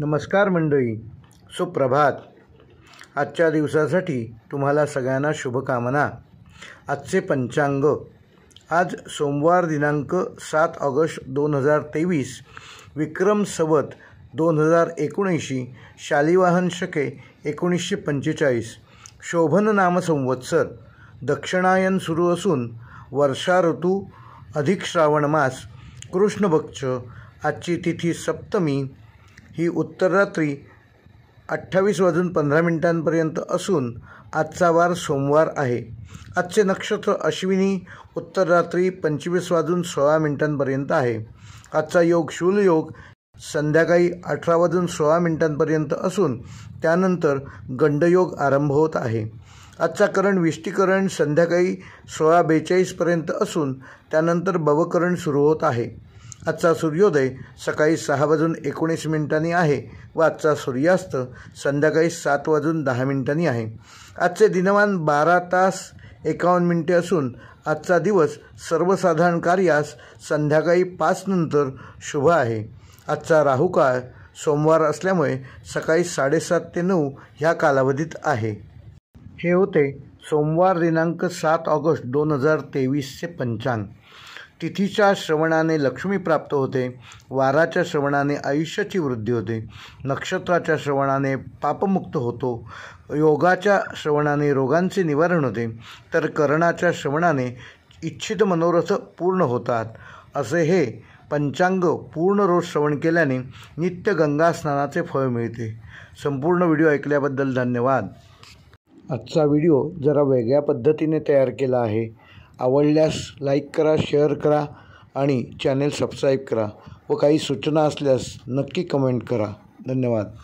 नमस्कार मंडळी सुप्रभात आजच्या दिवसासाठी तुम्हाला सगळ्यांना शुभकामना आजचे पंचांग आज सोमवार दिनांक सात ऑगस्ट दोन हजार तेवीस विक्रम सवत दोन हजार एकोणऐंशी शालिवाहन शके एकोणीसशे पंचेचाळीस शोभन नाम संवत्सर दक्षिणायन सुरू असून वर्षा ऋतू अधिक श्रावण मास कृष्णभक्ष आजची तिथी सप्तमी ही उत्तर रात्री अठ्ठावीस वाजून पंधरा मिनिटांपर्यंत असून आजचा वार सोमवार आहे आजचे नक्षत्र अश्विनी उत्तर रात्री पंचवीस वाजून सोळा मिनिटांपर्यंत आहे आजचा योग योग संध्याकाळी अठरा वाजून सोळा मिनिटांपर्यंत असून त्यानंतर गंडयोग आरंभ होत आहे आजचा करण विष्टीकरण संध्याकाळी सोळा बेचाळीसपर्यंत असून त्यानंतर बवकरण सुरू होत आहे आजचा सूर्योदय सकाळी सहा वाजून एकोणीस मिनिटांनी आहे व आजचा सूर्यास्त संध्याकाळी सात वाजून दहा मिनिटांनी आहे आजचे दिनमान बारा तास एकावन्न मिनिटे असून आजचा दिवस सर्वसाधारण कार्यास संध्याकाळी पाचनंतर शुभ आहे आजचा राहुकाळ सोमवार असल्यामुळे सकाळी साडेसात ते नऊ ह्या कालावधीत आहे हे होते सोमवार दिनांक सात ऑगस्ट दोन हजार तेवीसचे पंचांग तिथीच्या श्रवणाने लक्ष्मी प्राप्त होते वाराच्या श्रवणाने आयुष्याची वृद्धी होते नक्षत्राच्या श्रवणाने पापमुक्त होतो योगाच्या श्रवणाने रोगांचे निवारण होते तर कर्णाच्या श्रवणाने इच्छित मनोरथ पूर्ण होतात असे हे पंचांग पूर्ण रोज श्रवण केल्याने नित्य गंगा स्नानाचे फळ मिळते संपूर्ण व्हिडिओ ऐकल्याबद्दल धन्यवाद आजचा व्हिडिओ जरा वेगळ्या पद्धतीने तयार केला आहे आवडल्यास लाईक करा शेअर करा आणि चॅनेल सबस्क्राईब करा व काही सूचना असल्यास नक्की कमेंट करा धन्यवाद